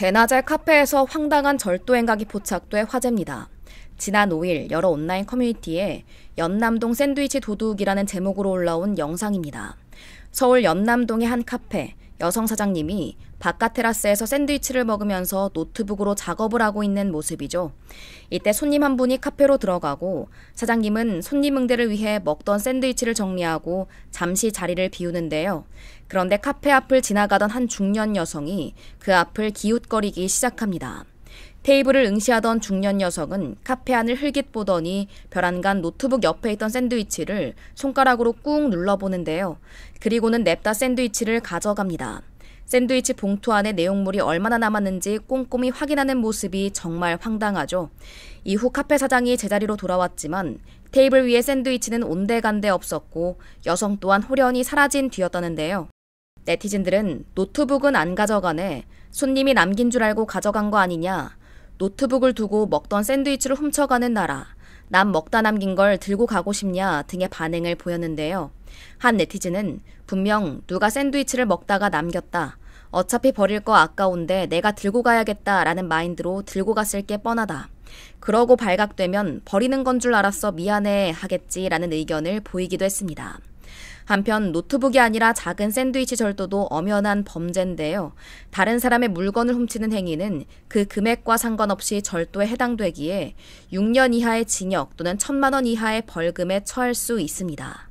대낮에 카페에서 황당한 절도 행각이 포착돼 화제입니다. 지난 5일 여러 온라인 커뮤니티에 연남동 샌드위치 도둑이라는 제목으로 올라온 영상입니다. 서울 연남동의 한 카페 여성 사장님이 바깥 테라스에서 샌드위치를 먹으면서 노트북으로 작업을 하고 있는 모습이죠. 이때 손님 한 분이 카페로 들어가고 사장님은 손님 응대를 위해 먹던 샌드위치를 정리하고 잠시 자리를 비우는데요. 그런데 카페 앞을 지나가던 한 중년 여성이 그 앞을 기웃거리기 시작합니다. 테이블을 응시하던 중년 여성은 카페 안을 흘깃 보더니 벼란간 노트북 옆에 있던 샌드위치를 손가락으로 꾹 눌러보는데요. 그리고는 냅다 샌드위치를 가져갑니다. 샌드위치 봉투 안에 내용물이 얼마나 남았는지 꼼꼼히 확인하는 모습이 정말 황당하죠. 이후 카페 사장이 제자리로 돌아왔지만 테이블 위에 샌드위치는 온데간데 없었고 여성 또한 홀연히 사라진 뒤였다는데요. 네티즌들은 노트북은 안 가져가네. 손님이 남긴 줄 알고 가져간 거 아니냐. 노트북을 두고 먹던 샌드위치를 훔쳐가는 나라, 남 먹다 남긴 걸 들고 가고 싶냐 등의 반응을 보였는데요. 한 네티즌은 분명 누가 샌드위치를 먹다가 남겼다. 어차피 버릴 거 아까운데 내가 들고 가야겠다 라는 마인드로 들고 갔을 게 뻔하다. 그러고 발각되면 버리는 건 줄 알았어 미안해 하겠지라는 의견을 보이기도 했습니다. 한편 노트북이 아니라 작은 샌드위치 절도도 엄연한 범죄인데요. 다른 사람의 물건을 훔치는 행위는 그 금액과 상관없이 절도에 해당되기에 6년 이하의 징역 또는 1천만 원 이하의 벌금에 처할 수 있습니다.